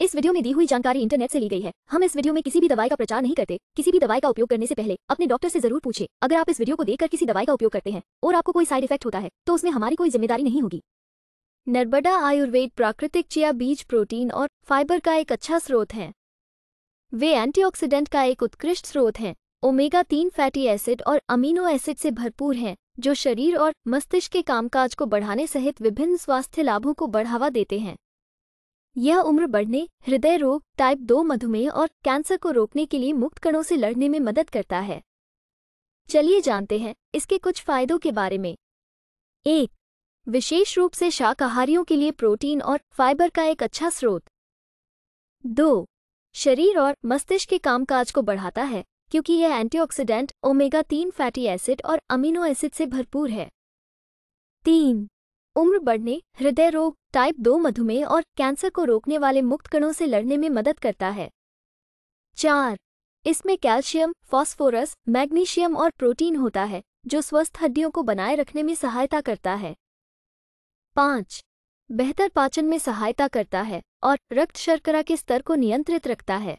इस वीडियो में दी हुई जानकारी इंटरनेट से ली गई है हम इस वीडियो में किसी भी दवाई का प्रचार नहीं करते किसी भी दवाई का उपयोग करने से पहले अपने डॉक्टर से जरूर पूछे अगर आप इस वीडियो को देखकर किसी दवाई का उपयोग करते हैं और आपको कोई साइड इफेक्ट होता है तो उसमें हमारी कोई जिम्मेदारी नहीं होगी नर्बड़ा आयुर्वेद प्राकृतिक चिया बीज प्रोटीन और फाइबर का एक अच्छा स्रोत है वे एंटी का एक उत्कृष्ट स्रोत है ओमेगा तीन फैटी एसिड और अमीनो एसिड से भरपूर है जो शरीर और मस्तिष्क के कामकाज को बढ़ाने सहित विभिन्न स्वास्थ्य लाभों को बढ़ावा देते हैं यह उम्र बढ़ने हृदय रोग टाइप दो मधुमेह और कैंसर को रोकने के लिए मुक्त कणों से लड़ने में मदद करता है चलिए जानते हैं इसके कुछ फायदों के बारे में एक विशेष रूप से शाकाहारियों के लिए प्रोटीन और फाइबर का एक अच्छा स्रोत दो शरीर और मस्तिष्क के कामकाज को बढ़ाता है क्योंकि यह एंटीऑक्सीडेंट ओमेगा तीन फैटी एसिड और अमीनो एसिड से भरपूर है तीन उम्र बढ़ने हृदय रोग टाइप दो मधुमेह और कैंसर को रोकने वाले मुक्त कणों से लड़ने में मदद करता है चार इसमें कैल्शियम फॉस्फोरस मैग्नीशियम और प्रोटीन होता है जो स्वस्थ हड्डियों को बनाए रखने में सहायता करता है पाँच बेहतर पाचन में सहायता करता है और रक्त शर्करा के स्तर को नियंत्रित रखता है